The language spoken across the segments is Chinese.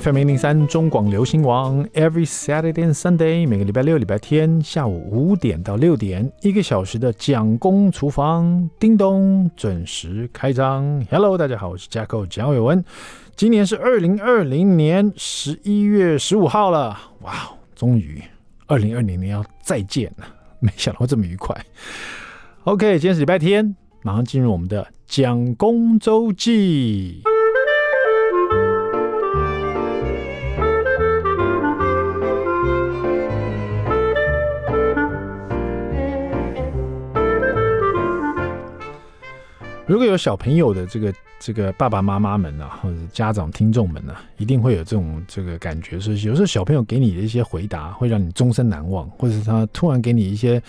FM 零零三中广流行网 e v e r y Saturday and Sunday，每个礼拜六、礼拜天下午五点到六点，一个小时的蒋公厨房，叮咚，准时开张。Hello，大家好，我是 Jacko 蒋伟文。今年是二零二零年十一月十五号了，哇，终于二零二零年要再见了，没想到这么愉快。OK，今天是礼拜天，马上进入我们的蒋公周记。如果有小朋友的这个这个爸爸妈妈们呢，或者家长听众们呢，一定会有这种这个感觉，是有时候小朋友给你的一些回答会让你终身难忘，或者是他突然给你一些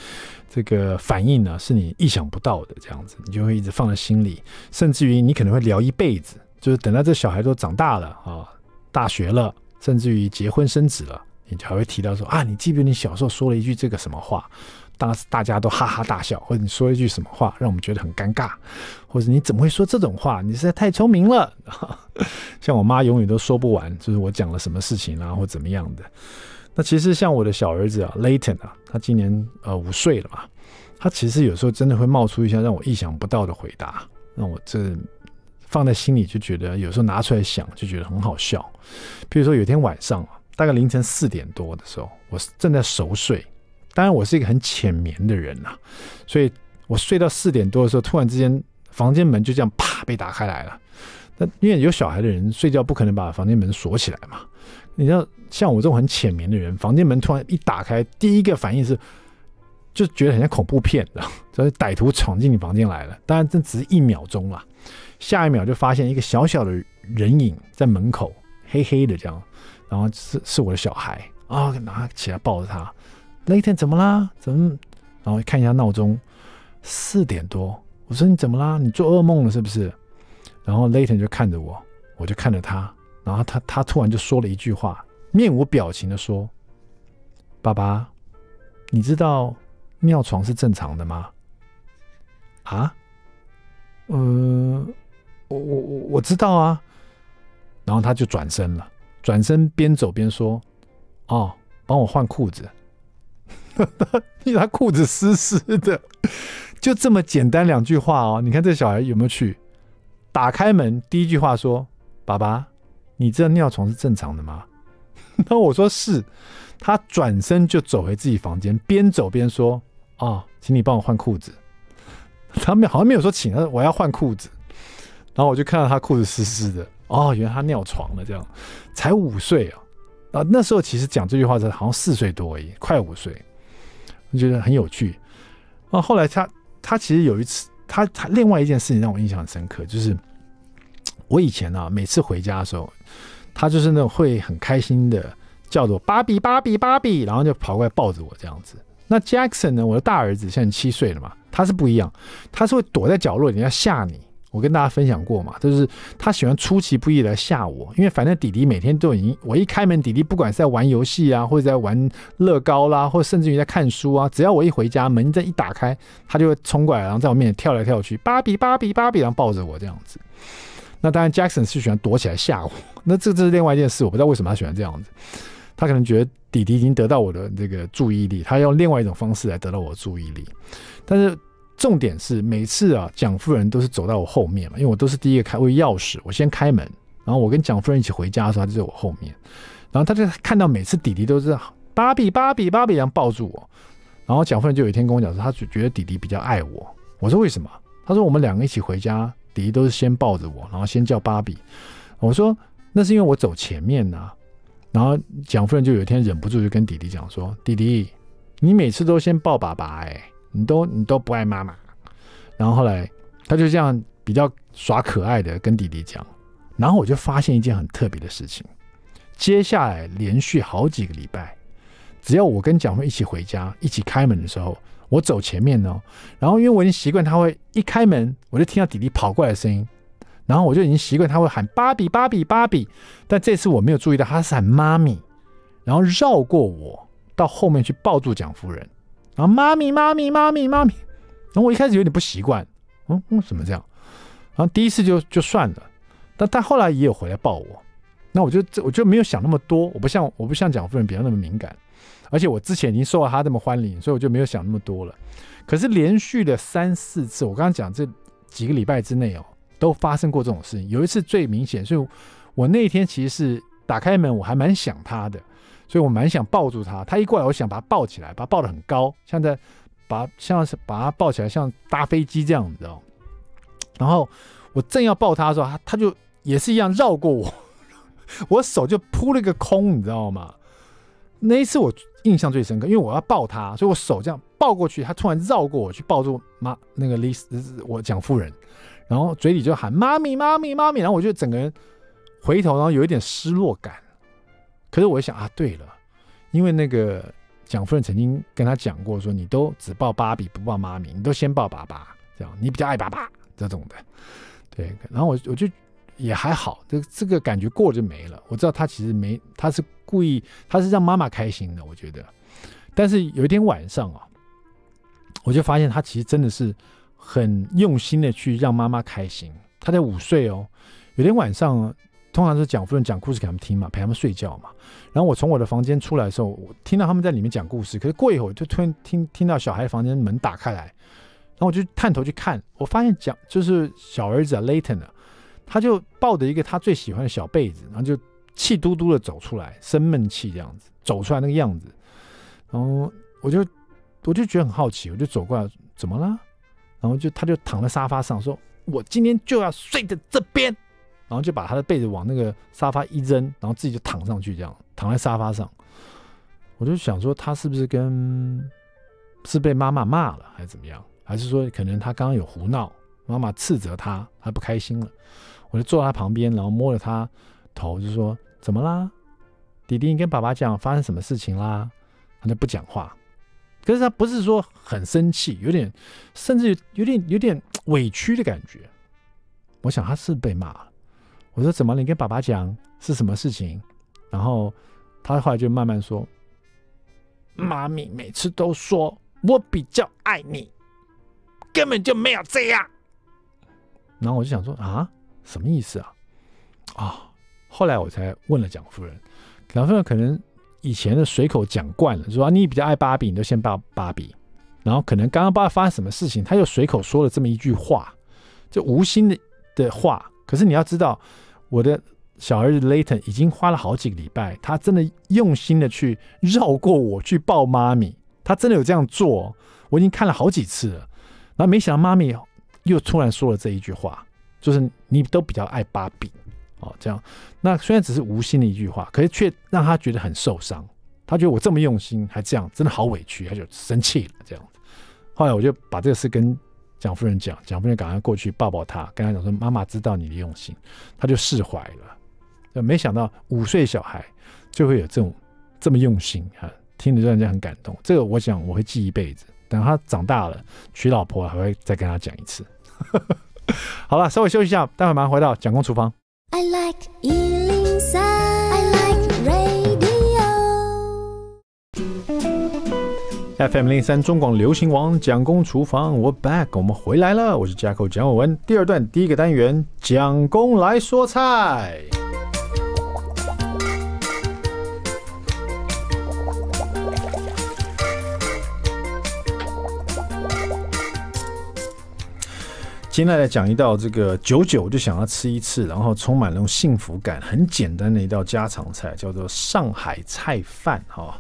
这个反应呢，是你意想不到的，这样子你就会一直放在心里，甚至于你可能会聊一辈子，就是等到这小孩都长大了啊，大学了，甚至于结婚生子了，你还会提到说啊，你记不记得你小时候说了一句这个什么话。当时大家都哈哈大笑，或者你说一句什么话，让我们觉得很尴尬，或者你怎么会说这种话？你实在太聪明了。像我妈永远都说不完，就是我讲了什么事情啦，或怎么样的。那其实像我的小儿子啊，Layton 啊，他今年呃五岁了嘛，他其实有时候真的会冒出一些让我意想不到的回答，让我这放在心里就觉得有时候拿出来想就觉得很好笑。比如说有一天晚上大概凌晨四点多的时候，我正在熟睡。当然，我是一个很浅眠的人啊，所以我睡到四点多的时候，突然之间房间门就这样啪被打开来了。那因为有小孩的人睡觉不可能把房间门锁起来嘛，你知道，像我这种很浅眠的人，房间门突然一打开，第一个反应是就觉得很像恐怖片，所 以歹徒闯进你房间来了。当然这只是一秒钟啦，下一秒就发现一个小小的人影在门口，黑黑的这样，然后是是我的小孩啊，拿起来抱着他。Later 怎么啦？怎么？然后看一下闹钟，四点多。我说你怎么啦？你做噩梦了是不是？然后 Later 就看着我，我就看着他，然后他他突然就说了一句话，面无表情的说：“爸爸，你知道尿床是正常的吗？”啊？嗯，我我我我知道啊。然后他就转身了，转身边走边说：“哦，帮我换裤子。”他 裤子湿湿的，就这么简单两句话哦。你看这小孩有没有去打开门？第一句话说：“爸爸，你这尿床是正常的吗？”然 后我说是，他转身就走回自己房间，边走边说：“啊，请你帮我换裤子。”他们好像没有说请，他说：“我要换裤子。”然后我就看到他裤子湿湿的，哦，原来他尿床了。这样才五岁啊啊！那时候其实讲这句话是好像四岁多而已，快五岁。你觉得很有趣啊！后来他他其实有一次，他他另外一件事情让我印象很深刻，就是我以前啊，每次回家的时候，他就是那种会很开心的叫做芭比芭比芭比”，然后就跑过来抱着我这样子。那 Jackson 呢，我的大儿子现在七岁了嘛，他是不一样，他是会躲在角落里要吓你。我跟大家分享过嘛，就是他喜欢出其不意来吓我，因为反正弟弟每天都已经，我一开门，弟弟不管是在玩游戏啊，或者在玩乐高啦，或甚至于在看书啊，只要我一回家门这一打开，他就会冲过来，然后在我面前跳来跳去，芭比芭比芭比，然后抱着我这样子。那当然，Jackson 是喜欢躲起来吓我，那这这是另外一件事，我不知道为什么他喜欢这样子，他可能觉得弟弟已经得到我的这个注意力，他用另外一种方式来得到我的注意力，但是。重点是每次啊，蒋夫人都是走到我后面嘛，因为我都是第一个开握钥匙，我先开门，然后我跟蒋夫人一起回家的时候，她就在我后面，然后她就看到每次弟弟都是芭比芭比芭比一样抱住我，然后蒋夫人就有一天跟我讲说，她觉得弟弟比较爱我。我说为什么？他说我们两个一起回家，弟弟都是先抱着我，然后先叫芭比。我说那是因为我走前面呐。然后蒋夫人就有一天忍不住就跟弟弟讲说，弟弟，你每次都先抱爸爸哎。你都你都不爱妈妈，然后后来他就这样比较耍可爱的跟弟弟讲，然后我就发现一件很特别的事情。接下来连续好几个礼拜，只要我跟蒋夫一起回家，一起开门的时候，我走前面哦，然后因为我已经习惯他会一开门，我就听到弟弟跑过来的声音，然后我就已经习惯他会喊芭比芭比芭比，但这次我没有注意到他是喊妈咪，然后绕过我到后面去抱住蒋夫人。然后妈咪妈咪妈咪妈咪，然后我一开始有点不习惯，嗯，为什么这样？然后第一次就就算了，但但后来也有回来抱我，那我就这我就没有想那么多，我不像我不像蒋夫人比较那么敏感，而且我之前已经受到他这么欢迎，所以我就没有想那么多了。可是连续的三四次，我刚刚讲这几个礼拜之内哦，都发生过这种事情。有一次最明显，所以我那天其实是打开门，我还蛮想他的。所以，我蛮想抱住他，他一过来，我想把他抱起来，把他抱得很高，像在把像是把他抱起来，像搭飞机这样，你知道？然后我正要抱他的时候，他他就也是一样绕过我，我手就扑了一个空，你知道吗？那一次我印象最深刻，因为我要抱他，所以我手这样抱过去，他突然绕过我去抱住妈那个 Lisa，我蒋夫人，然后嘴里就喊妈咪妈咪妈咪，然后我就整个人回头，然后有一点失落感。可是我想啊，对了，因为那个蒋夫人曾经跟他讲过，说你都只抱芭比不抱妈咪，你都先抱爸爸，这样你比较爱爸爸这种的，对。然后我我就也还好，这这个感觉过就没了。我知道他其实没，他是故意，他是让妈妈开心的，我觉得。但是有一天晚上啊，我就发现他其实真的是很用心的去让妈妈开心。他在午睡哦，有天晚上。通常是蒋夫人讲故事给他们听嘛，陪他们睡觉嘛。然后我从我的房间出来的时候，我听到他们在里面讲故事。可是过一会儿，就突然听听到小孩房间门打开来，然后我就探头去看，我发现蒋就是小儿子啊 Layton，他就抱着一个他最喜欢的小被子，然后就气嘟嘟的走出来，生闷气这样子走出来那个样子。然后我就我就觉得很好奇，我就走过来，怎么了？然后就他就躺在沙发上说：“我今天就要睡在这边。”然后就把他的被子往那个沙发一扔，然后自己就躺上去，这样躺在沙发上。我就想说，他是不是跟是被妈妈骂了，还是怎么样？还是说可能他刚刚有胡闹，妈妈斥责他，他不开心了？我就坐他旁边，然后摸了他头，就说：“怎么啦，弟弟？你跟爸爸讲发生什么事情啦？”他就不讲话，可是他不是说很生气，有点甚至有点有点委屈的感觉。我想他是被骂。我说：“怎么你跟爸爸讲是什么事情？”然后他后来就慢慢说：“妈咪每次都说我比较爱你，根本就没有这样。”然后我就想说：“啊，什么意思啊？”啊，后来我才问了蒋夫人，蒋夫人可能以前的随口讲惯了，说你比较爱芭比，你都先抱芭比。然后可能刚刚不知道发生什么事情，他又随口说了这么一句话，就无心的的话。可是你要知道。我的小儿子 Layton 已经花了好几个礼拜，他真的用心的去绕过我去抱妈咪，他真的有这样做，我已经看了好几次了。然后没想到妈咪又突然说了这一句话，就是你都比较爱芭比哦，这样。那虽然只是无心的一句话，可是却让他觉得很受伤，他觉得我这么用心还这样，真的好委屈，他就生气了这样子。后来我就把这个事跟。蒋夫人讲，蒋夫人赶快过去抱抱他，跟他讲说：“妈妈知道你的用心。”他就释怀了。没想到五岁小孩就会有这种这么用心啊，听着让人家很感动。这个我想我会记一辈子，等他长大了娶老婆还会再跟他讲一次。好了，稍微休息一下，待会马上回到蒋公厨房。I like FM 零三中广流行王蒋公厨房我 back？我们回来了，我是架构蒋伟文。第二段第一个单元，蒋公来说菜。今天来讲一道这个久久就想要吃一次，然后充满那种幸福感，很简单的一道家常菜，叫做上海菜饭哈。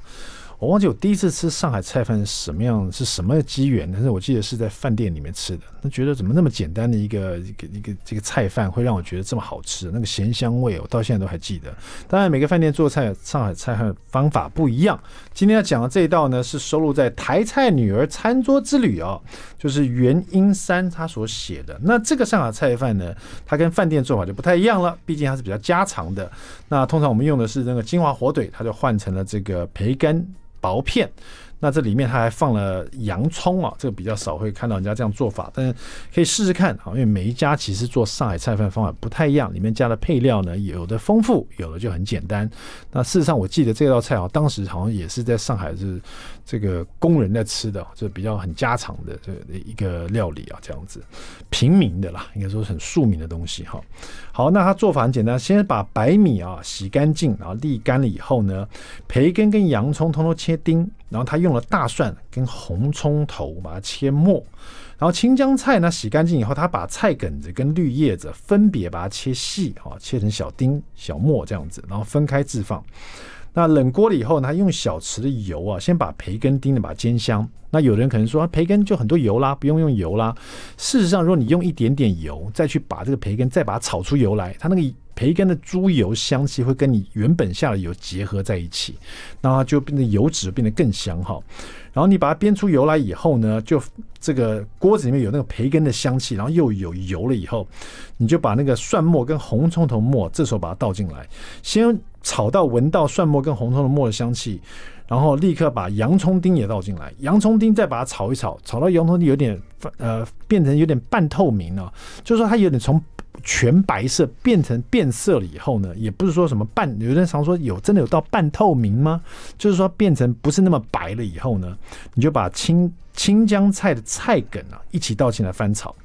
我忘记我第一次吃上海菜饭是什么样，是什么机缘？但是我记得是在饭店里面吃的。那觉得怎么那么简单的一个一个一个这个菜饭会让我觉得这么好吃？那个咸香味我到现在都还记得。当然每个饭店做菜上海菜饭方法不一样。今天要讲的这一道呢是收录在《台菜女儿餐桌之旅》哦，就是袁英山他所写的。那这个上海菜饭呢，它跟饭店做法就不太一样了，毕竟它是比较家常的。那通常我们用的是那个金华火腿，它就换成了这个培根。薄片。那这里面它还放了洋葱啊，这个比较少会看到人家这样做法，但是可以试试看啊。因为每一家其实做上海菜饭方法不太一样，里面加的配料呢，有的丰富，有的就很简单。那事实上我记得这道菜啊，当时好像也是在上海是这个工人在吃的，就比较很家常的这一个料理啊，这样子平民的啦，应该说是很庶民的东西哈。好，那它做法很简单，先把白米啊洗干净，然后沥干了以后呢，培根跟洋葱通通切丁。然后他用了大蒜跟红葱头，把它切末。然后青江菜呢，洗干净以后，他把菜梗子跟绿叶子分别把它切细啊，切成小丁、小末这样子，然后分开置放。那冷锅了以后呢，用小匙的油啊，先把培根丁的把它煎香。那有人可能说，培根就很多油啦，不用用油啦。事实上，如果你用一点点油，再去把这个培根再把它炒出油来，它那个。培根的猪油香气会跟你原本下的油结合在一起，那它就变得油脂变得更香哈。然后你把它煸出油来以后呢，就这个锅子里面有那个培根的香气，然后又有油了以后，你就把那个蒜末跟红葱头末这时候把它倒进来，先炒到闻到蒜末跟红葱头末的香气，然后立刻把洋葱丁也倒进来，洋葱丁再把它炒一炒，炒到洋葱丁有点呃变成有点半透明了，就是说它有点从。全白色变成变色了以后呢，也不是说什么半，有人常说有真的有到半透明吗？就是说变成不是那么白了以后呢，你就把青青江菜的菜梗啊一起倒进来翻炒，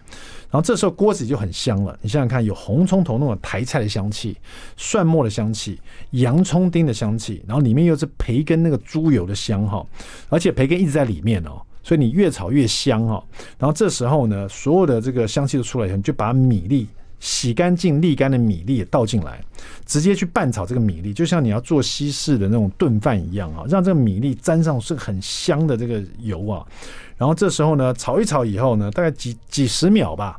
然后这时候锅子就很香了。你想想看，有红葱头那种台菜的香气，蒜末的香气，洋葱丁的香气，然后里面又是培根那个猪油的香哈，而且培根一直在里面哦，所以你越炒越香哈。然后这时候呢，所有的这个香气都出来以后，你就把米粒。洗干净沥干的米粒倒进来，直接去拌炒这个米粒，就像你要做西式的那种炖饭一样啊，让这个米粒沾上是很香的这个油啊。然后这时候呢，炒一炒以后呢，大概几几十秒吧，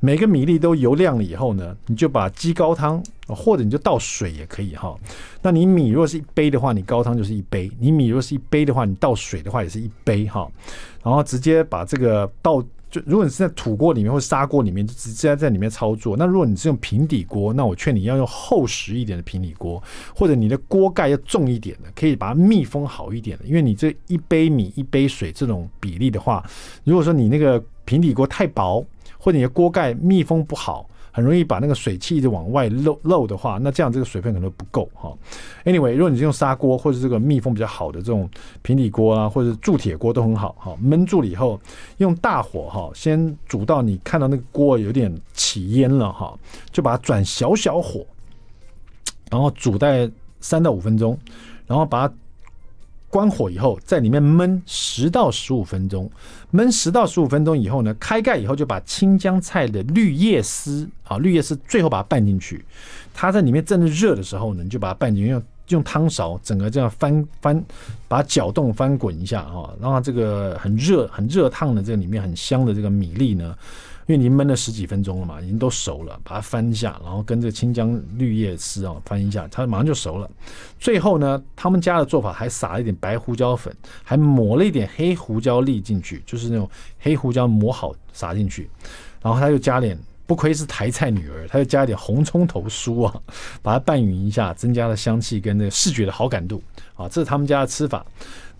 每个米粒都油亮了以后呢，你就把鸡高汤或者你就倒水也可以哈。那你米若是一杯的话，你高汤就是一杯；你米若是一杯的话，你倒水的话也是一杯哈。然后直接把这个倒。就如果你是在土锅里面或砂锅里面，就直接在里面操作。那如果你是用平底锅，那我劝你要用厚实一点的平底锅，或者你的锅盖要重一点的，可以把它密封好一点的。因为你这一杯米一杯水这种比例的话，如果说你那个平底锅太薄，或者你的锅盖密封不好。很容易把那个水汽往外漏漏的话，那这样这个水分可能不够哈。anyway，如果你是用砂锅或者这个密封比较好的这种平底锅啊，或者铸铁锅都很好哈。焖住了以后，用大火哈，先煮到你看到那个锅有点起烟了哈，就把它转小小火，然后煮在三到五分钟，然后把它。关火以后，在里面焖十到十五分钟。焖十到十五分钟以后呢，开盖以后就把青江菜的绿叶丝啊，绿叶丝最后把它拌进去。它在里面正热的时候呢，你就把它拌进去，用用汤勺整个这样翻翻，把它搅动翻滚一下啊，让它这个很热很热烫的这个里面很香的这个米粒呢。因为经焖了十几分钟了嘛，已经都熟了，把它翻一下，然后跟这个青江绿叶丝啊翻一下，它马上就熟了。最后呢，他们家的做法还撒了一点白胡椒粉，还抹了一点黑胡椒粒进去，就是那种黑胡椒磨好撒进去。然后他又加点，不愧是台菜女儿，他又加一点红葱头酥啊，把它拌匀一下，增加了香气跟那个视觉的好感度啊。这是他们家的吃法。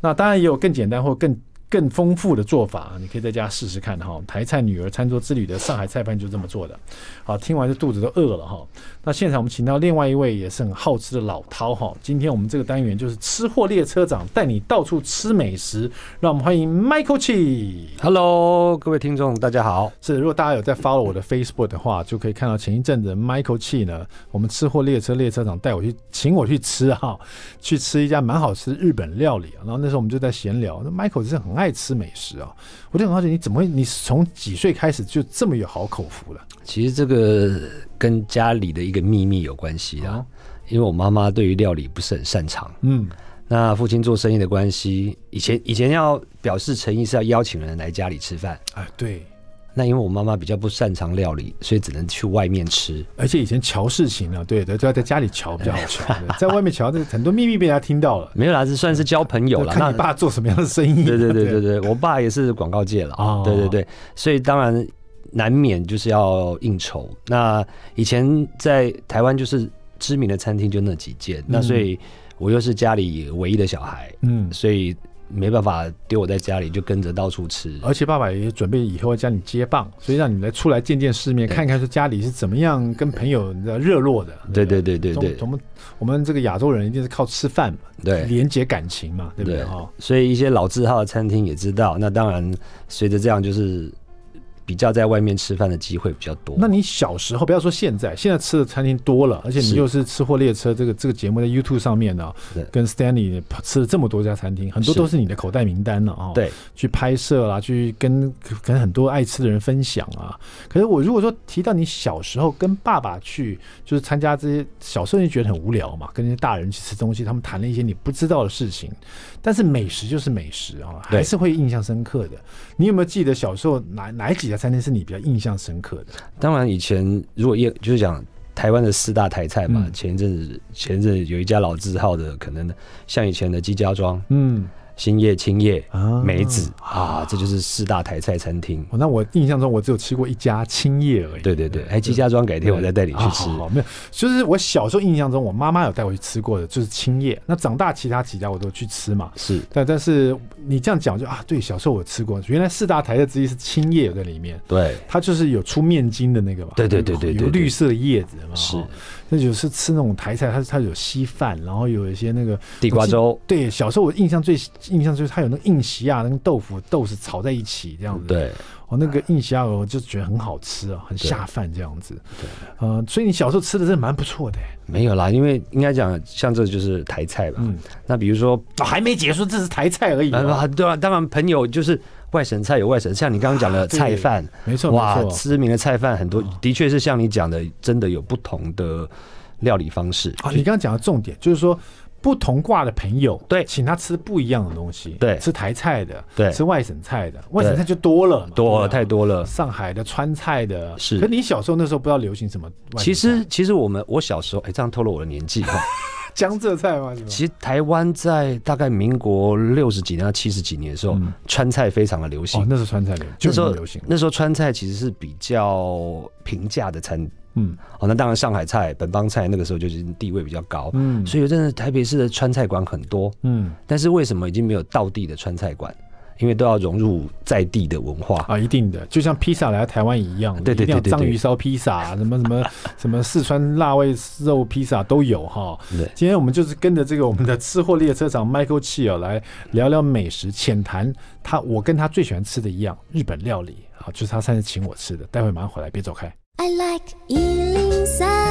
那当然也有更简单或更。更丰富的做法，你可以在家试试看哈。台菜女儿餐桌之旅的上海菜饭就是这么做的。好，听完就肚子都饿了哈。那现场我们请到另外一位也是很好吃的老饕哈，今天我们这个单元就是吃货列车长带你到处吃美食，让我们欢迎 Michael Che。Hello，各位听众大家好。是，如果大家有在 follow 我的 Facebook 的话，就可以看到前一阵子 Michael Che 呢，我们吃货列车列车长带我去请我去吃哈，去吃一家蛮好吃的日本料理啊。然后那时候我们就在闲聊，那 Michael 是很爱吃美食啊，我就很好奇你怎么会，你从几岁开始就这么有好口福了？其实这个。跟家里的一个秘密有关系啊，因为我妈妈对于料理不是很擅长，嗯，那父亲做生意的关系，以前以前要表示诚意是要邀请人来家里吃饭，哎，对，那因为我妈妈比较不擅长料理，所以只能去外面吃，而且以前瞧事情啊，对的，就要在家里瞧比较好瞧，在外面瞧，这很多秘密被人家听到了，没有啦，这算是交朋友了。那你爸做什么样的生意？对对对对对，我爸也是广告界了，啊，对对对，所以当然。难免就是要应酬。那以前在台湾，就是知名的餐厅就那几件。那所以，我又是家里唯一的小孩，嗯，所以没办法丢我在家里，就跟着到处吃。而且爸爸也准备以后要叫你接棒，所以让你来出来见见世面，看看说家里是怎么样跟朋友热络的。对对对对对，我们我们这个亚洲人一定是靠吃饭嘛，对，连接感情嘛，对不对？哈，所以一些老字号的餐厅也知道。那当然，随着这样就是。比较在外面吃饭的机会比较多。那你小时候不要说现在，现在吃的餐厅多了，而且你又是吃货列车这个这个节目在 YouTube 上面呢，跟 Stanley 吃了这么多家餐厅，很多都是你的口袋名单了啊。对，去拍摄啦，去跟跟很多爱吃的人分享啊。可是我如果说提到你小时候跟爸爸去，就是参加这些小时候你觉得很无聊嘛，跟那些大人去吃东西，他们谈了一些你不知道的事情。但是美食就是美食啊，还是会印象深刻的。你有没有记得小时候哪哪几家？餐厅是你比较印象深刻的。当然，以前如果一就是讲台湾的四大台菜嘛，前一阵子前阵有一家老字号的，可能像以前的鸡家庄，嗯。新叶青叶啊，梅子啊，这就是四大台菜餐厅。那我印象中我只有吃过一家青叶而已。对对对，哎，季家庄改天我再带你去吃。没有，就是我小时候印象中，我妈妈有带我去吃过的，就是青叶。那长大其他几家我都去吃嘛。是，但但是你这样讲就啊，对，小时候我吃过，原来四大台菜之一是青叶在里面。对，它就是有出面筋的那个嘛。对对对对对，有绿色叶子嘛。是，那就是吃那种台菜，它它有稀饭，然后有一些那个地瓜粥。对，小时候我印象最。印象就是它有那个印席啊，那个豆腐豆子炒在一起这样子。对，我那个印席啊，我就觉得很好吃啊，很下饭这样子。对，所以你小时候吃的真的蛮不错的。没有啦，因为应该讲像这就是台菜吧。嗯，那比如说，还没结束，这是台菜而已。啊，对啊，当然朋友就是外省菜有外省，像你刚刚讲的菜饭，没错，哇，知名的菜饭很多，的确是像你讲的，真的有不同的料理方式啊。你刚刚讲的重点就是说。不同卦的朋友，对，请他吃不一样的东西，对，吃台菜的，对，吃外省菜的，外省菜就多了，多了太多了，上海的川菜的，是。可你小时候那时候不知道流行什么？其实，其实我们我小时候，哎，这样透露我的年纪哈，江浙菜吗？其实台湾在大概民国六十几、年、七十几年的时候，川菜非常的流行，那是川菜流，那时候流行，那时候川菜其实是比较平价的餐。嗯，好，那当然上海菜、本帮菜那个时候就是地位比较高，嗯，所以真的台北市的川菜馆很多，嗯，但是为什么已经没有道地的川菜馆？因为都要融入在地的文化啊，一定的，就像披萨来台湾一样，对对对章鱼烧披萨，什么什么什么四川辣味肉披萨都有哈，对，今天我们就是跟着这个我们的吃货列车长 Michael c h e r 来聊聊美食，浅谈他我跟他最喜欢吃的一样日本料理，好，就是他上次请我吃的，待会马上回来，别走开。I like eating Sound.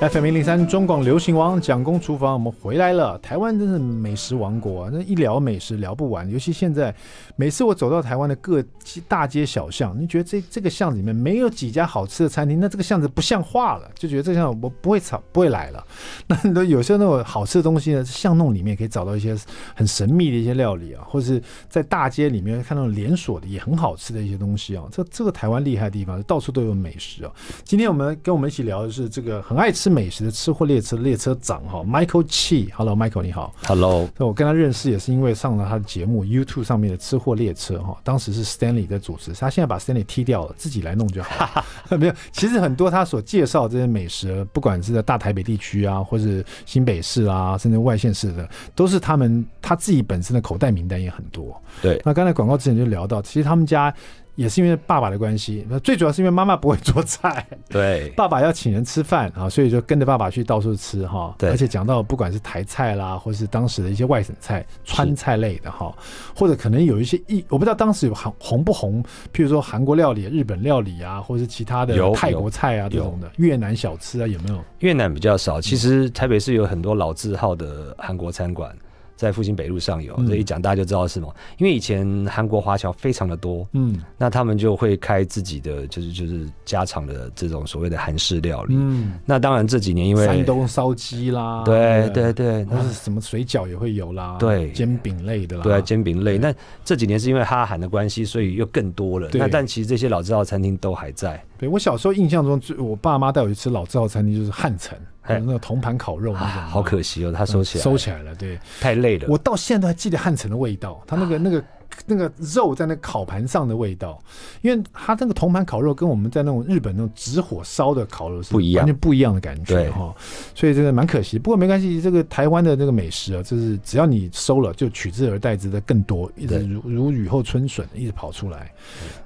FM 零零三中广流行王蒋公厨房，我们回来了。台湾真是美食王国啊！那一聊美食聊不完，尤其现在，每次我走到台湾的各大街小巷，你觉得这这个巷子里面没有几家好吃的餐厅，那这个巷子不像话了，就觉得这巷我不会吵，不会来了。那很多有些那种好吃的东西呢，巷弄里面可以找到一些很神秘的一些料理啊，或是在大街里面看到连锁的也很好吃的一些东西啊。这这个台湾厉害的地方，到处都有美食啊。今天我们跟我们一起聊的是这个很爱吃。美食的吃货列车列车长哈，Michael Chi，Hello Michael，你好，Hello。我跟他认识也是因为上了他的节目 YouTube 上面的吃货列车哈，当时是 Stanley 在主持，他现在把 Stanley 踢掉了，自己来弄就好。没有，其实很多他所介绍这些美食，不管是在大台北地区啊，或是新北市啊，甚至外县市的，都是他们他自己本身的口袋名单也很多。对，那刚才广告之前就聊到，其实他们家。也是因为爸爸的关系，那最主要是因为妈妈不会做菜，对，爸爸要请人吃饭啊，所以就跟着爸爸去到处吃哈。而且讲到不管是台菜啦，或是当时的一些外省菜、川菜类的哈，或者可能有一些异，我不知道当时有韩红不红，譬如说韩国料理、日本料理啊，或者是其他的泰国菜啊这种的越南小吃啊有没有？越南比较少，其实台北是有很多老字号的韩国餐馆。在复兴北路上有，这一讲大家就知道是什么。因为以前韩国华侨非常的多，嗯，那他们就会开自己的，就是就是家常的这种所谓的韩式料理，嗯，那当然这几年因为山东烧鸡啦，对对对，那是什么水饺也会有啦，对，煎饼类的吧？对啊，煎饼类。那这几年是因为哈韩的关系，所以又更多了。那但其实这些老字号餐厅都还在。对我小时候印象中最我爸妈带我去吃老字号餐厅就是汉城。那个铜盘烤肉那种，好可惜哦，他收起来，收起来了，对，太累了。我到现在都还记得汉城的味道，他那个那个。那个肉在那烤盘上的味道，因为它那个铜盘烤肉跟我们在那种日本那种直火烧的烤肉是不一样，完全不一样的感觉哈。所以真的蛮可惜，不过没关系，这个台湾的这个美食啊，就是只要你收了，就取之而代之的更多，一直如如雨后春笋，一直跑出来。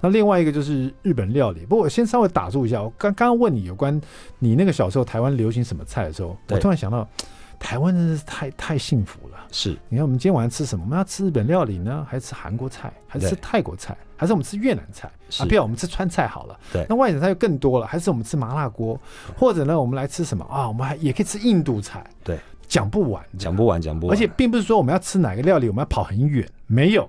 那另外一个就是日本料理，不过我先稍微打住一下，我刚刚问你有关你那个小时候台湾流行什么菜的时候，我突然想到，台湾真的是太太幸福。是，你看我们今天晚上吃什么？我们要吃日本料理呢，还是吃韩国菜，还是吃泰国菜，还是我们吃越南菜？啊，不要，我们吃川菜好了。对，那外省菜就更多了，还是我们吃麻辣锅，或者呢，我们来吃什么啊？我们还也可以吃印度菜。对，讲不完，讲不完，讲不完。而且并不是说我们要吃哪个料理，我们要跑很远，没有，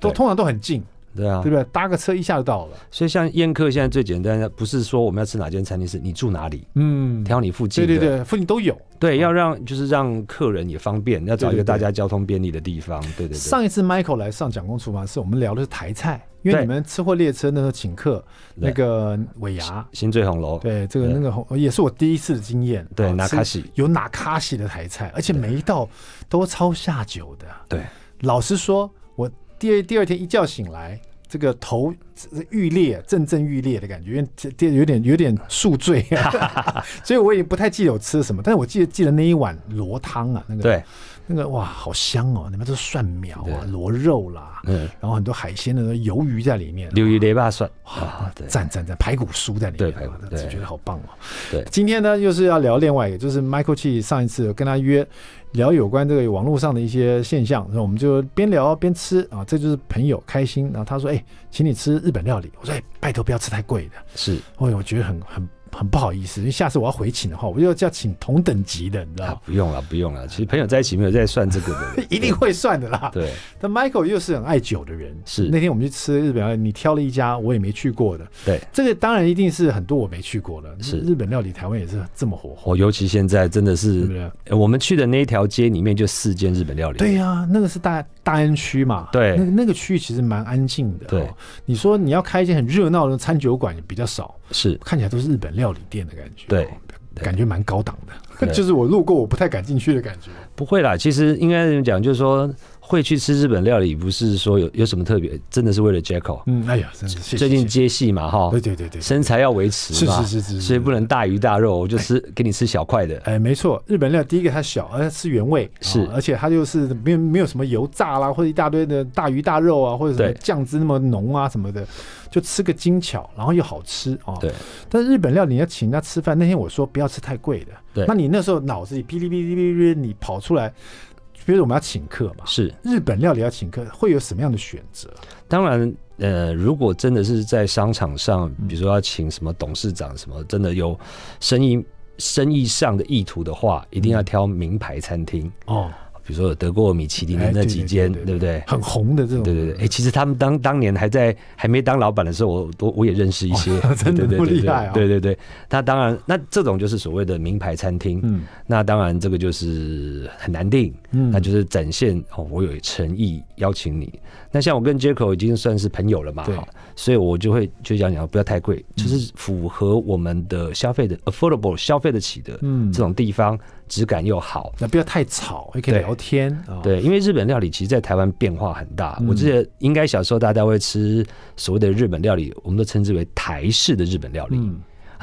都通常都很近。对啊，对不对？搭个车一下就到了。所以像宴客现在最简单的，不是说我们要吃哪间餐厅，是你住哪里，嗯，挑你附近对对对，附近都有。对，要让就是让客人也方便，要找一个大家交通便利的地方。对对对。上一次 Michael 来上蒋公厨房，是我们聊的是台菜，因为你们吃货列车那时候请客，那个尾牙《新醉红楼》。对，这个那个也是我第一次的经验。对，拿卡西有拿卡西的台菜，而且每一道都超下酒的。对，老实说。第第二天一觉醒来，这个头愈裂，阵阵愈裂的感觉，因为这有点有点宿醉，所以我已经不太记得我吃什么，但是我记得记得那一碗螺汤啊，那个。对。那个哇，好香哦！里面都是蒜苗啊、螺肉啦，嗯，然后很多海鲜的鱿鱼在里面，鱿鱼雷霸蒜哇，赞赞赞！排骨酥在里面，排骨酥，觉得好棒哦。对，今天呢，又是要聊另外一个，就是 Michael T 上一次跟他约聊有关这个网络上的一些现象，那我们就边聊边吃啊，这就是朋友开心。然后他说：“哎，请你吃日本料理。”我说：“哎，拜托不要吃太贵的。”是，哎，我觉得很很。很不好意思，因为下次我要回请的话，我就要请同等级的，你知道吗？不用了，不用了。其实朋友在一起没有在算这个的，一定会算的啦。对，但 Michael 又是很爱酒的人，是那天我们去吃日本，料理，你挑了一家我也没去过的，对，这个当然一定是很多我没去过的。是日本料理台湾也是这么火，尤其现在真的是，我们去的那一条街里面就四间日本料理，对呀，那个是大。大安区嘛，对，那那个区域其实蛮安静的。对，你说你要开一间很热闹的餐酒馆，比较少，是看起来都是日本料理店的感觉，对，感觉蛮高档的，就是我路过我不太敢进去的感觉。不会啦，其实应该怎么讲，就是说。会去吃日本料理，不是说有有什么特别，真的是为了 Jacko。嗯，哎呀，真最近接戏嘛，哈，对对对对，身材要维持，是是是是，所以不能大鱼大肉，我就吃给你吃小块的。哎，没错，日本料第一个它小，而且吃原味，是，而且它就是没有没有什么油炸啦，或者一大堆的大鱼大肉啊，或者什么酱汁那么浓啊什么的，就吃个精巧，然后又好吃啊。对，但是日本料理要请人家吃饭，那天我说不要吃太贵的，对，那你那时候脑子里哔哩哔哩哔哩，你跑出来。比如我们要请客嘛，是日本料理要请客，会有什么样的选择？当然，呃，如果真的是在商场上，比如说要请什么董事长什么，真的有生意生意上的意图的话，一定要挑名牌餐厅哦。比如说有德国米其林的那几间，对不对？很红的这种，对对对。哎，其实他们当当年还在还没当老板的时候，我我我也认识一些，真不厉害啊。对对对，那当然，那这种就是所谓的名牌餐厅。嗯，那当然这个就是很难定。那就是展现哦，我有诚意邀请你。那像我跟杰克已经算是朋友了嘛，所以我就会就讲讲，不要太贵，就是符合我们的消费的 affordable 消费得起的这种地方，质感又好，那不要太吵，也可以聊天。对，因为日本料理其实在台湾变化很大。我记得应该小时候大家会吃所谓的日本料理，我们都称之为台式的日本料理。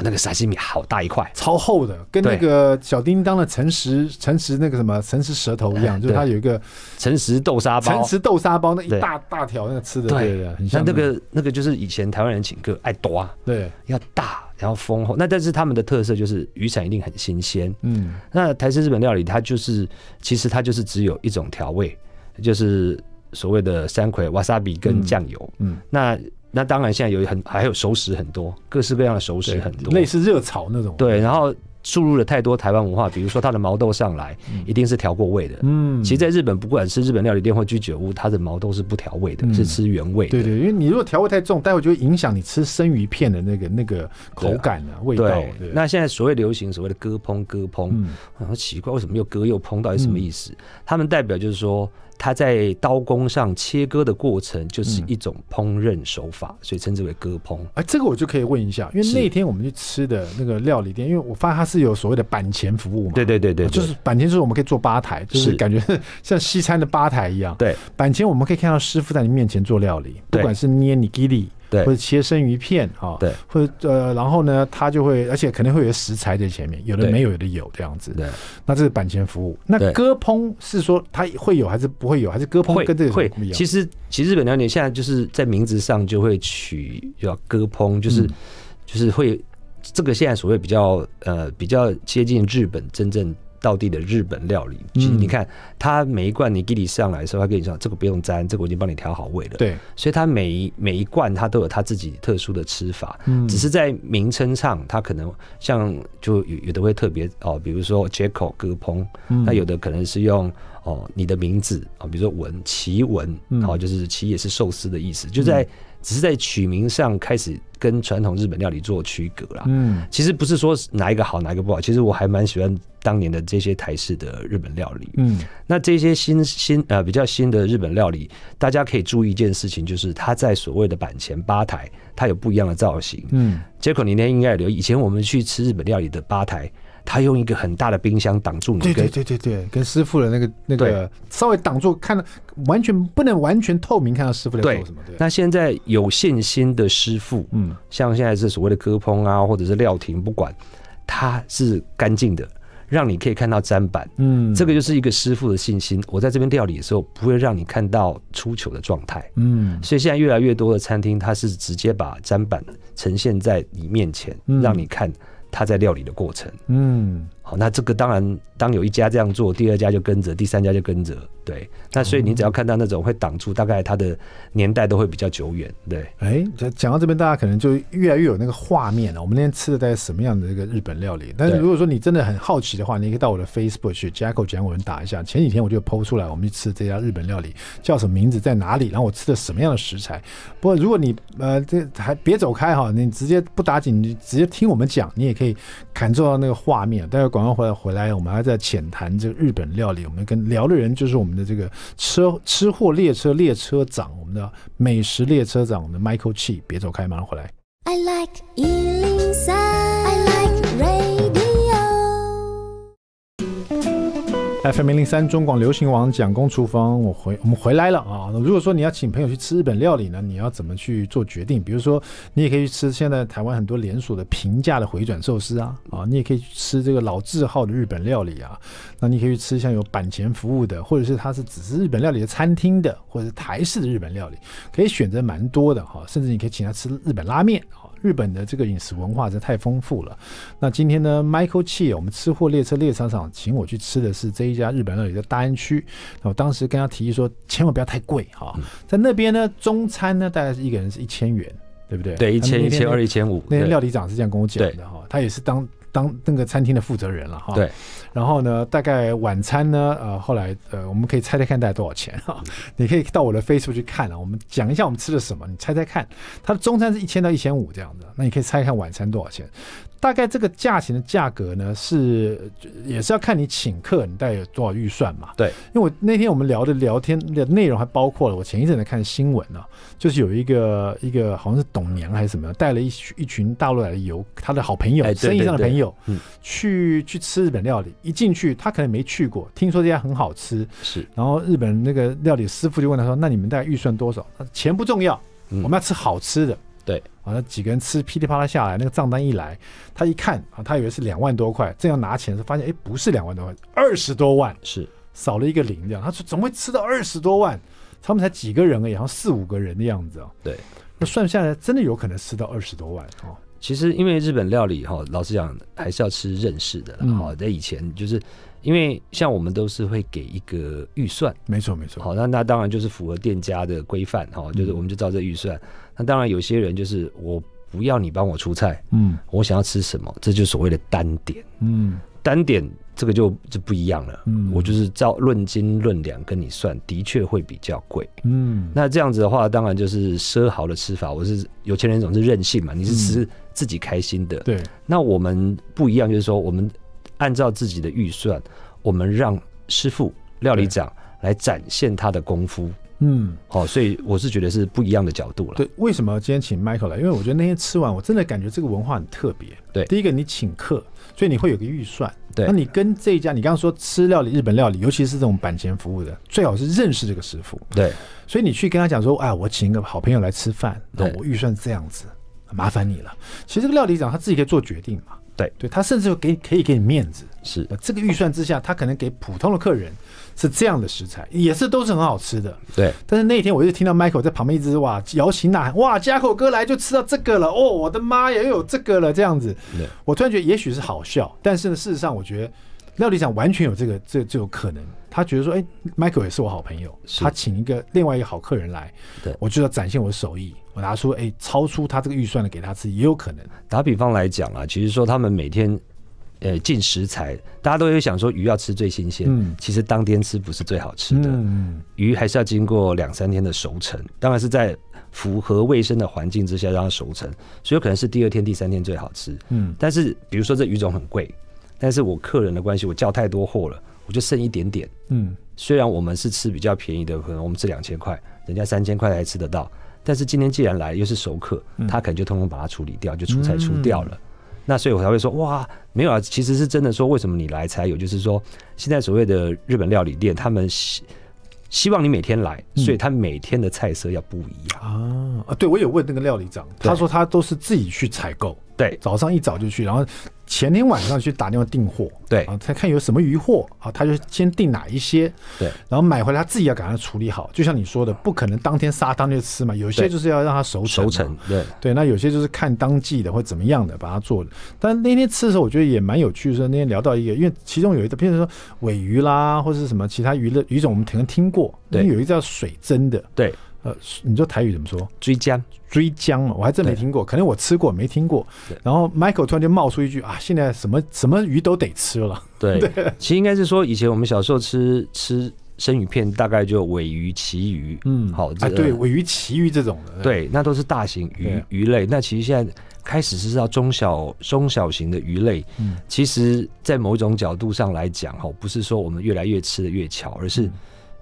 那个沙西米好大一块，超厚的，跟那个小叮当的诚实诚实那个什么诚实舌头一样，就是它有一个诚实豆沙包，诚实豆沙包那一大大条，那个吃的，对对。像那个那个就是以前台湾人请客爱多，对，要大，然后丰厚。那但是他们的特色就是鱼产一定很新鲜。嗯，那台式日本料理它就是，其实它就是只有一种调味，就是所谓的山葵、wasabi 跟酱油。嗯，那。那当然，现在有很还有熟食很多，各式各样的熟食很多，类似热炒那种。对，然后注入了太多台湾文化，比如说它的毛豆上来一定是调过味的。嗯，其实在日本，不管是日本料理店或居酒屋，它的毛豆是不调味的，是吃原味。对对，因为你如果调味太重，待会就会影响你吃生鱼片的那个那个口感啊味道。对，那现在所谓流行所谓的割烹割烹，很奇怪，为什么又割又烹？到底什么意思？他们代表就是说。它在刀工上切割的过程，就是一种烹饪手法，所以称之为“割烹”。哎，这个我就可以问一下，因为那天我们去吃的那个料理店，因为我发现它是有所谓的板前服务嘛。对对对对，就是板前，就是我们可以做吧台，就是感觉像西餐的吧台一样。对，板前我们可以看到师傅在你面前做料理，不管是捏你 g i i 对，或者切生鱼片啊，或者呃，然后呢，它就会，而且肯定会有食材在前面，有的没有，有的有这样子。对，那这是版权服务。那割烹是说它会有还是不会有，还是割烹跟这个会？其实其实日本料理现在就是在名字上就会取叫割烹，就是就是会这个现在所谓比较呃比较接近日本真正。道地的日本料理，其实你看，他每一罐你给你上来的时候，他跟你说这个不用沾，这个我已经帮你调好味了。对，所以他每一每一罐，他都有他自己特殊的吃法。嗯，只是在名称上，他可能像就有有的会特别哦，比如说 c 口割烹，那有的可能是用哦你的名字啊，比如说文奇文，好，就是奇也是寿司的意思，就在。只是在取名上开始跟传统日本料理做区隔啦。嗯，其实不是说哪一个好，哪一个不好。其实我还蛮喜欢当年的这些台式的日本料理。嗯，那这些新新呃比较新的日本料理，大家可以注意一件事情，就是它在所谓的板前吧台，它有不一样的造型。嗯，杰克，你那天应该有留，意，以前我们去吃日本料理的吧台。他用一个很大的冰箱挡住你，对对对对对，跟师傅的那个那个稍微挡住，看到完全不能完全透明看到师傅的手什么？那现在有信心的师傅，嗯，像现在是所谓的割烹啊，或者是料亭，不管，他是干净的，让你可以看到砧板，嗯，这个就是一个师傅的信心。我在这边料理的时候，不会让你看到出糗的状态，嗯，所以现在越来越多的餐厅，他是直接把砧板呈现在你面前，让你看。他在料理的过程。那这个当然，当有一家这样做，第二家就跟着，第三家就跟着，对。那所以你只要看到那种会挡住，大概它的年代都会比较久远，对。哎，讲到这边，大家可能就越来越有那个画面了。我们那天吃的在什么样的一个日本料理？但是如果说你真的很好奇的话，你可以到我的 Facebook 去，Jacko 讲我们打一下。前几天我就剖出来，我们去吃这家日本料理叫什么名字，在哪里，然后我吃的什么样的食材。不过如果你呃这还别走开哈，你直接不打紧，你直接听我们讲，你也可以。感受到那个画面，待会广告回来回来，我们还在浅谈这个日本料理。我们跟聊的人就是我们的这个吃吃货列车列车长，我们的美食列车长，我们的 Michael Che，别走开，马上回来。FM 零零三中广流行网蒋公厨房，我回我们回来了啊！如果说你要请朋友去吃日本料理呢，你要怎么去做决定？比如说，你也可以去吃现在台湾很多连锁的平价的回转寿司啊，啊，你也可以去吃这个老字号的日本料理啊。那你可以去吃像有板前服务的，或者是它是只是日本料理的餐厅的，或者是台式的日本料理，可以选择蛮多的哈。甚至你可以请他吃日本拉面啊。日本的这个饮食文化真太丰富了。那今天呢，Michael Che，我们吃货列车列车长请我去吃的是这一家日本料理的大安区。我当时跟他提议说，千万不要太贵哈。在那边呢，中餐呢，大概是一个人是一千元，对不对？对，一千一千二一千五。那料理长是这样跟我讲的哈，他也是当当那个餐厅的负责人了哈。对。然后呢？大概晚餐呢？呃，后来呃，我们可以猜猜看大概多少钱啊？你可以到我的 Facebook 去看了。我们讲一下我们吃的什么，你猜猜看。它的中餐是一千到一千五这样子。那你可以猜一猜晚餐多少钱？大概这个价钱的价格呢，是也是要看你请客，你带有多少预算嘛？对。因为我那天我们聊的聊天的内容还包括了，我前一阵在看新闻呢，就是有一个一个好像是董娘还是什么，带了一群一群大陆来的游，他的好朋友生意上的朋友，嗯，去去吃日本料理。一进去，他可能没去过，听说这家很好吃。是，然后日本那个料理师傅就问他说：“那你们大概预算多少？”他说：“钱不重要，我们要吃好吃的。”对，完了几个人吃，噼里啪啦下来，那个账单一来，他一看啊，他以为是两万多块，正要拿钱时，发现哎，不是两万多块，二十多万，是少了一个零这样。他说：“怎么会吃到二十多万？他们才几个人而也好像四五个人的样子啊。”对，那算下来真的有可能吃到二十多万哦。其实，因为日本料理哈，老实讲还是要吃认识的啦。哈，在以前就是因为像我们都是会给一个预算，没错没错。好，那那当然就是符合店家的规范哈，就是我们就照这预算。那当然有些人就是我不要你帮我出菜，嗯，我想要吃什么，这就是所谓的单点。嗯，单点这个就就不一样了。嗯，我就是照论斤论两跟你算，的确会比较贵。嗯，那这样子的话，当然就是奢豪的吃法。我是有钱人总是任性嘛，你是吃。自己开心的，对。那我们不一样，就是说，我们按照自己的预算，我们让师傅、料理长来展现他的功夫。嗯，好，所以我是觉得是不一样的角度了。对，为什么今天请 Michael 来？因为我觉得那天吃完，我真的感觉这个文化很特别。对，第一个你请客，所以你会有个预算。对，那你跟这一家，你刚刚说吃料理，日本料理，尤其是这种板前服务的，最好是认识这个师傅。对，所以你去跟他讲说，哎，我请一个好朋友来吃饭，我预算这样子。麻烦你了。其实这个料理长他自己可以做决定嘛？对对，他甚至给可以给你面子。是这个预算之下，他可能给普通的客人是这样的食材，也是都是很好吃的。对。但是那一天，我就听到 Michael 在旁边一直哇摇旗呐喊：“哇，家口哥来就吃到这个了！哦，我的妈呀，又有这个了！”这样子，我突然觉得也许是好笑，但是呢，事实上我觉得料理长完全有这个这这种可能。他觉得说：“哎，Michael 也是我好朋友，他请一个另外一个好客人来，我就要展现我的手艺。”拿出哎，超出他这个预算的给他吃也有可能。打比方来讲啊，其实说他们每天，呃，进食材，大家都会想说鱼要吃最新鲜，嗯，其实当天吃不是最好吃的，嗯，鱼还是要经过两三天的熟成，当然是在符合卫生的环境之下让它熟成，所以有可能是第二天、第三天最好吃，嗯。但是比如说这鱼种很贵，但是我客人的关系，我叫太多货了，我就剩一点点，嗯。虽然我们是吃比较便宜的，可能我们吃两千块，人家三千块才吃得到。但是今天既然来，又是熟客，他可能就通通把它处理掉，就出差出掉了。那所以我才会说，哇，没有啊，其实是真的。说为什么你来才有？就是说，现在所谓的日本料理店，他们希希望你每天来，所以他每天的菜色要不一样啊。啊，对我有问那个料理长，他说他都是自己去采购，对，早上一早就去，然后。前天晚上去打电话订货，对啊，他看有什么鱼货啊，他就先订哪一些，对，然后买回来他自己要赶快处理好，就像你说的，不可能当天杀当天吃嘛，有些就是要让它熟成，熟成，对对，那有些就是看当季的或怎么样的把它做。的。但那天吃的时候，我觉得也蛮有趣，说那天聊到一个，因为其中有一个，譬如说尾鱼啦，或是什么其他鱼的鱼种，我们可能听过，对，有一个叫水蒸的，对。呃，你说台语怎么说？追江追江嘛，我还真没听过，可能我吃过没听过。然后 Michael 突然就冒出一句啊，现在什么什么鱼都得吃了。对，其实应该是说，以前我们小时候吃吃生鱼片，大概就尾鱼、旗鱼。嗯，好啊，对尾鱼、旗鱼这种的，对，那都是大型鱼鱼类。那其实现在开始是到中小中小型的鱼类。嗯，其实在某种角度上来讲，哈，不是说我们越来越吃的越巧，而是。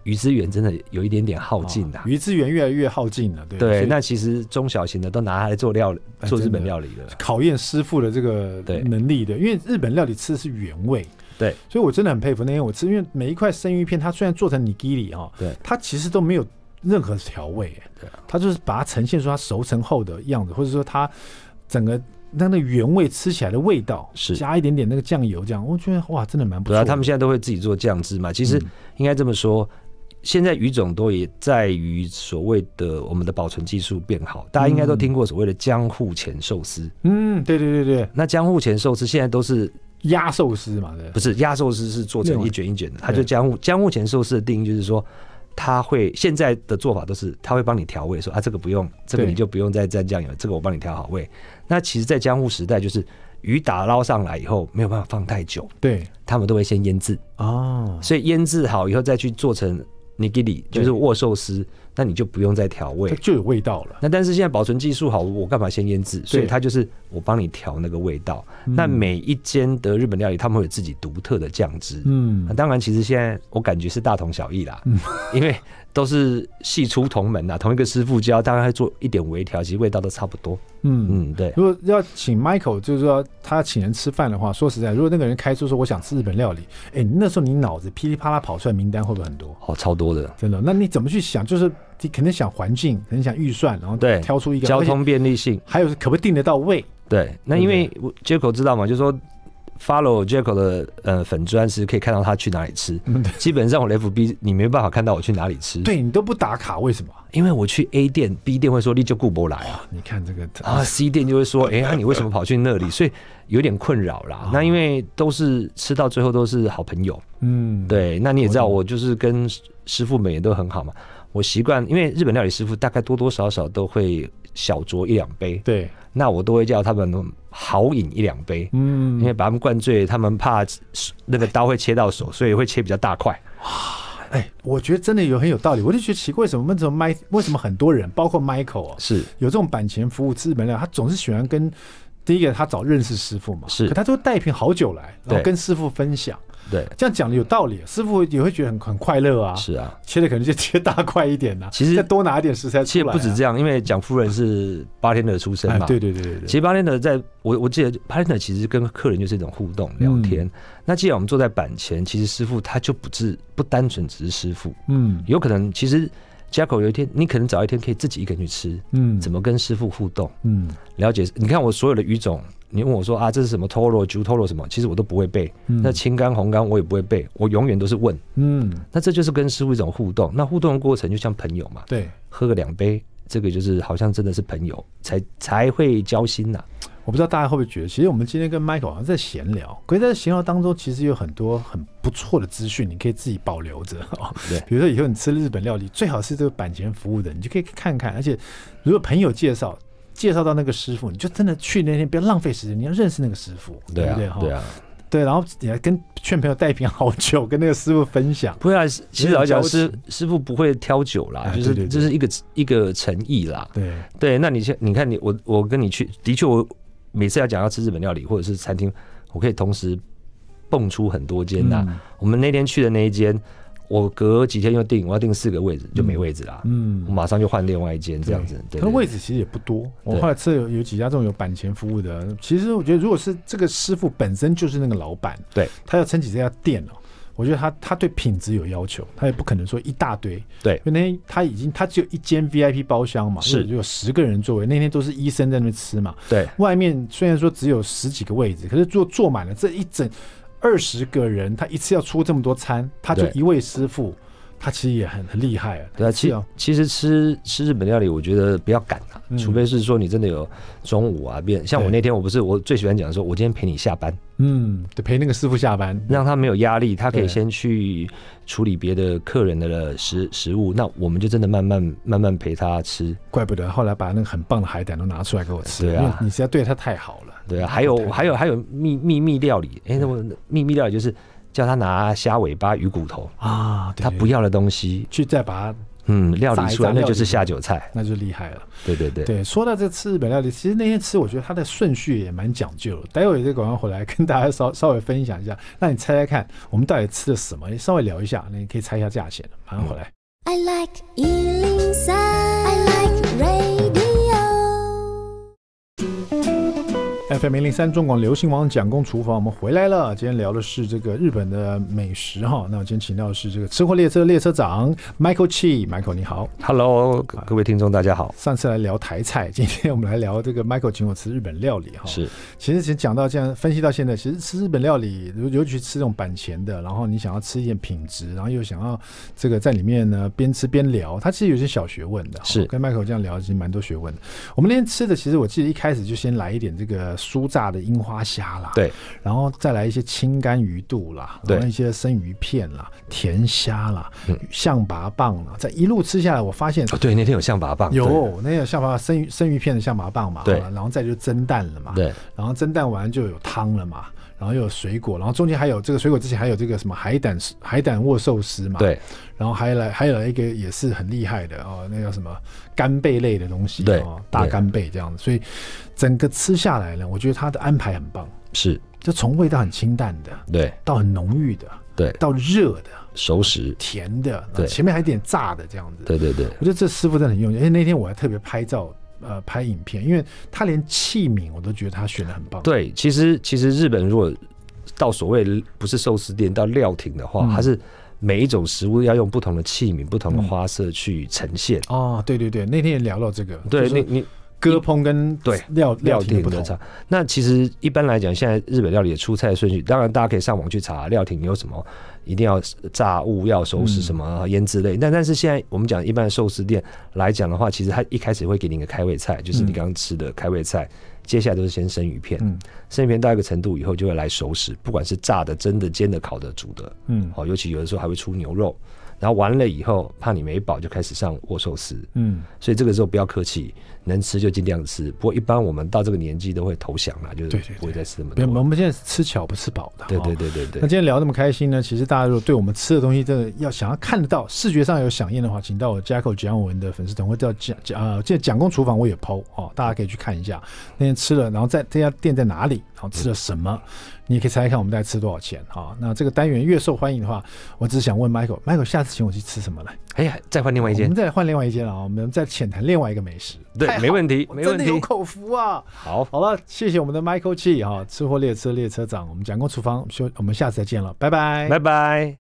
鱼资源真的有一点点耗尽了，鱼资源越来越耗尽了。对，那其实中小型的都拿来做料，理，做日本料理的，考验师傅的这个能力的。因为日本料理吃的是原味，对，所以我真的很佩服。那天我吃，因为每一块生鱼片，它虽然做成尼基里哈，对，它其实都没有任何调味，对，它就是把它呈现出它熟成后的样子，或者说它整个那个原味吃起来的味道，是加一点点那个酱油这样，我觉得哇，真的蛮不错。他们现在都会自己做酱汁嘛，其实应该这么说。现在鱼种多也在于所谓的我们的保存技术变好，大家应该都听过所谓的江户前寿司。嗯，对对对对。那江户前寿司现在都是压寿司嘛？对。不是压寿司是做成一卷一卷的，它就江户江户前寿司的定义就是说，它会现在的做法都是它会帮你调味，说啊这个不用这个你就不用再沾酱油，这个我帮你调好味。那其实，在江户时代就是鱼打捞上来以后没有办法放太久，对，他们都会先腌制哦，所以腌制好以后再去做成。你给里就是握寿司，那你就不用再调味，就有味道了。那但是现在保存技术好，我干嘛先腌制？所以它就是。我帮你调那个味道。那每一间的日本料理，他们会有自己独特的酱汁。嗯，当然，其实现在我感觉是大同小异啦，嗯、因为都是系出同门呐，同一个师傅教，大概做一点微调，其实味道都差不多。嗯嗯，对。如果要请 Michael，就是说他请人吃饭的话，说实在，如果那个人开出说我想吃日本料理，哎，那时候你脑子噼里啪啦跑出来名单会不会很多？好，超多的，真的。那你怎么去想？就是。你肯定想环境，肯定想预算，然后挑出一个交通便利性，还有可不可以定得到位？对，那因为我 c 口知道嘛，就是说 follow c 口的呃粉砖是可以看到他去哪里吃，基本上我 FB 你没办法看到我去哪里吃，对你都不打卡，为什么？因为我去 A 店、B 店会说你就顾不来啊，你看这个啊 C 店就会说 哎，那你为什么跑去那里？所以有点困扰啦。那因为都是吃到最后都是好朋友，嗯，对，那你也知道我就是跟师傅们也都很好嘛。我习惯，因为日本料理师傅大概多多少少都会小酌一两杯，对，那我都会叫他们豪饮一两杯，嗯，因为把他们灌醉，他们怕那个刀会切到手，所以会切比较大块。哇，哎，我觉得真的有很有道理，我就觉得奇怪，什么怎么麦为什么很多人，包括 Michael 哦，是，有这种版权服务资本料，他总是喜欢跟第一个他找认识师傅嘛，是，可他都带一瓶好酒来，跟师傅分享。对，这样讲的有道理，师傅也会觉得很很快乐啊。是啊，切的可能就切大块一点呢。其实多拿一点食材切其实不止这样，因为蒋夫人是八天的出身嘛。对对对对对。其实八天的，在我我记得，巴天德其实跟客人就是一种互动聊天。那既然我们坐在板前，其实师傅他就不是不单纯只是师傅。嗯。有可能其实家口有一天，你可能早一天可以自己一个人去吃。嗯。怎么跟师傅互动？嗯。了解，你看我所有的语种。你问我说啊，这是什么 Toro，Ju Toro 什么？其实我都不会背。那青钢红钢我也不会背，我永远都是问。嗯，那这就是跟师傅一种互动。那互动的过程就像朋友嘛，对，喝个两杯，这个就是好像真的是朋友才才会交心呐。我不知道大家会不会觉得，其实我们今天跟 Michael 好像在闲聊，可是在闲聊当中，其实有很多很不错的资讯，你可以自己保留着。对，比如说以后你吃日本料理，最好是这个版权服务的，你就可以看看。而且如果朋友介绍。介绍到那个师傅，你就真的去那天不要浪费时间，你要认识那个师傅，对啊、对哈？对啊，对，然后你还跟劝朋友带瓶好酒，跟那个师傅分享。不啊，其实老讲师师傅不会挑酒啦，就是这是一个一个诚意啦。对对，那你先你看你我我跟你去，的确我每次要讲要吃日本料理或者是餐厅，我可以同时蹦出很多间呐。我们那天去的那一间。我隔几天又订，我要订四个位置就没位置啦。嗯，我马上就换另外一间这样子。可位置其实也不多。我后来吃有有几家这种有版权服务的，其实我觉得如果是这个师傅本身就是那个老板，对他要撑起这家店哦，我觉得他他对品质有要求，他也不可能说一大堆。对，那天他已经他只有一间 VIP 包厢嘛，是就有十个人座位，那天都是医生在那吃嘛。对，外面虽然说只有十几个位置，可是坐坐满了这一整。二十个人，他一次要出这么多餐，他就一位师傅。他其实也很很厉害啊。对啊，其其实吃吃日本料理，我觉得不要赶啊，除非是说你真的有中午啊，变像我那天我不是我最喜欢讲的，说我今天陪你下班。嗯，得陪那个师傅下班，让他没有压力，他可以先去处理别的客人的食食物，那我们就真的慢慢慢慢陪他吃。怪不得后来把那个很棒的海胆都拿出来给我吃。对啊，你实在对他太好了。对啊，还有还有还有秘秘密料理，哎，那我秘密料理就是。叫他拿虾尾巴、鱼骨头啊，他不要的东西去再把它嗯料理出来，那就是下酒菜，那就厉害了。对对对，说到这次日本料理，其实那天吃我觉得它的顺序也蛮讲究。待会这我再马回来跟大家稍稍微分享一下，那你猜猜看我们到底吃了什么，稍微聊一下，那你可以猜一下价钱。马上回来。FM 零三中广流行王蒋公厨房，我们回来了。今天聊的是这个日本的美食哈。那我今天请到的是这个吃货列车列车长 Michael Chi，Michael 你好，Hello，各位听众大家好。上次来聊台菜，今天我们来聊这个 Michael 请我吃日本料理哈。是，其实讲到这样分析到现在，其实吃日本料理，尤其吃这种板前的，然后你想要吃一点品质，然后又想要这个在里面呢边吃边聊，它其实有些小学问的。是，跟 Michael 这样聊其实蛮多学问。我们那天吃的，其实我记得一开始就先来一点这个。酥炸的樱花虾啦，对，然后再来一些清干鱼肚啦，然后一些生鱼片啦，甜虾啦，象拔蚌啦，在一路吃下来，我发现，对，那天有象拔蚌，有那天有象拔蚌生鱼生鱼片的象拔蚌嘛，对，然后再就蒸蛋了嘛，对，然后蒸蛋完就有汤了嘛。然后有水果，然后中间还有这个水果之前还有这个什么海胆海胆握寿司嘛，对，然后还来还有一个也是很厉害的哦，那叫什么干贝类的东西，对哦，大干贝这样子，所以整个吃下来呢，我觉得它的安排很棒，是，就从味道很清淡的，对，到很浓郁的，对，到热的熟食，甜的，对，前面还有点炸的这样子，对对对，我觉得这师傅真的很用心，而且那天我还特别拍照。呃，拍影片，因为他连器皿我都觉得他选的很棒。对，其实其实日本如果到所谓不是寿司店到料亭的话，它是每一种食物要用不同的器皿、不同的花色去呈现。哦，对对对，那天也聊到这个。对，你你。割烹跟对料料亭不同。那其实一般来讲，现在日本料理的出菜顺序，当然大家可以上网去查料亭有什么，一定要炸物、要熟食、什么腌制类。那但是现在我们讲一般的寿司店来讲的话，其实它一开始会给你一个开胃菜，就是你刚刚吃的开胃菜。接下来都是先生鱼片，生鱼片到一个程度以后，就会来熟食，不管是炸的、蒸的、煎的、烤的、煮的，嗯，好，尤其有的时候还会出牛肉。然后完了以后，怕你没饱，就开始上握寿司。嗯，所以这个时候不要客气，能吃就尽量吃。不过一般我们到这个年纪都会投降了，就是不会再吃那么多。我们现在吃巧不吃饱的。对对对对对。那今天聊那么开心呢？其实大家如果对我们吃的东西，真的要想要看得到视觉上有响应的话，请到我 k 口蒋文的粉丝团，或者到蒋啊，这蒋公厨房我也抛啊，大家可以去看一下。那天吃了，然后在这家店在哪里？然后吃了什么？你可以猜一猜我们在概吃多少钱？哈，那这个单元越受欢迎的话，我只想问 Michael，Michael 下次请我去吃什么呢？哎呀，再换另外一间，我们再换另外一间了啊！我们再浅谈另外一个美食，对，没问题，没问题，有口福啊！好，好了，谢谢我们的 Michael G 哈，吃货列车列车长，我们讲过厨房，我我们下次再见了，拜拜，拜拜。